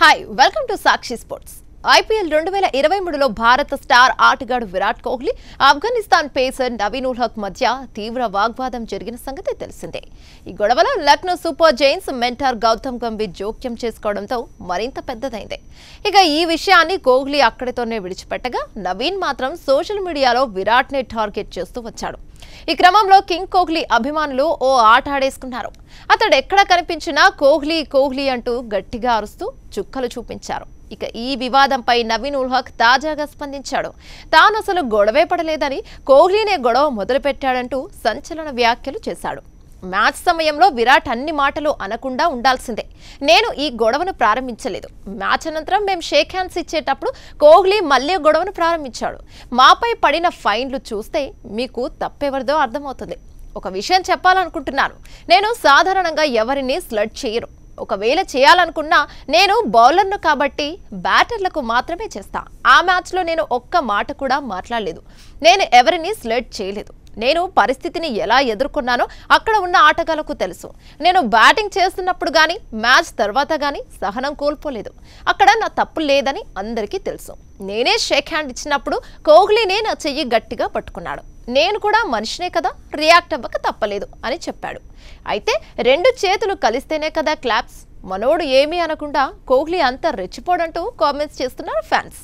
hi welcome to Sakshi sports IPL రెండు వేల ఇరవై మూడులో భారత స్టార్ ఆటగాడు విరాట్ కోహ్లీ ఆఫ్ఘనిస్తాన్ పేసర్ నవీన్ ఉల్ హక్ మధ్య తీవ్ర వాగ్వాదం జరిగిన సంగతి తెలిసిందే ఈ గొడవలో Lucknow super giants mentor Gautam Gambhir జోక్యం చేసుకోవడంతో మరింత పెద్దదైంది ఇక ఈ విషయాన్ని కోహ్లీ అక్కడితోనే విడిచిపెట్టగా నవీన్ మాత్రం సోషల్ మీడియాలో విరాట్ నే టార్గెట్ చేస్తూ వచ్చాడు ఈ క్రమంలో కింగ్ కోహ్లీ అభిమానులు ఓ ఆట ఆడేసుకున్నారు అతడు ఎక్కడ కనిపించినా కోహ్లీ కోహ్లీ అంటూ గట్టిగా అరుస్తూ చుక్కలు చూపించారు ఇక ఈ వివాదంపై నవీన్ ఉల్ హక్ తాజాగా స్పందించాడు తాను అసలు గొడవే పడలేదని కోహ్లీనే గొడవ మొదలుపెట్టాడంటూ సంచలన వ్యాఖ్యలు చేశాడు మ్యాచ్ సమయంలో విరాట్ అన్ని మాటలు అనకుండా ఉండాల్సిందే నేను ఈ గొడవను ప్రారంభించలేదు మ్యాచ్ అనంతరం మేము షేక్ హ్యాండ్స్ ఇచ్చేటప్పుడు కోహ్లీ మళ్ళీ గొడవను ప్రారంభించాడు మాపై పడిన ఫైన్లు చూస్తే మీకు తప్పెవరిదో అర్థమవుతుంది ఒక విషయం చెప్పాలనుకుంటున్నాను నేను సాధారణంగా ఎవరిని స్లడ్ చేయరు ఒకవేళ చేయాలనుకున్నా నేను బౌలర్ను కాబట్టి బ్యాటర్లకు మాత్రమే చేస్తా ఆ మ్యాచ్లో నేను ఒక్క మాట కూడా మాట్లాడలేదు నేను ఎవరిని సెలెక్ట్ చేయలేదు నేను పరిస్థితిని ఎలా ఎదుర్కొన్నానో అక్కడ ఉన్న ఆటగాళ్లకు తెలుసు నేను బ్యాటింగ్ చేస్తున్నప్పుడు కానీ మ్యాచ్ తర్వాత కానీ సహనం కోల్పోలేదు అక్కడ నా తప్పు లేదని అందరికీ తెలుసు నేనే షేక్ హ్యాండ్ ఇచ్చినప్పుడు కోహ్లీనే నా చెయ్యి గట్టిగా పట్టుకున్నాడు నేను కూడా మనిషినే కదా రియాక్ట్ అవ్వక తప్పలేదు అని చెప్పాడు అయితే రెండు చేతులు కలిస్తేనే కదా క్లాప్స్ మనోడు ఏమీ అనకుండా కోహ్లీ అంతా రెచ్చిపోడంటూ కామెంట్స్ చేస్తున్నారు ఫ్యాన్స్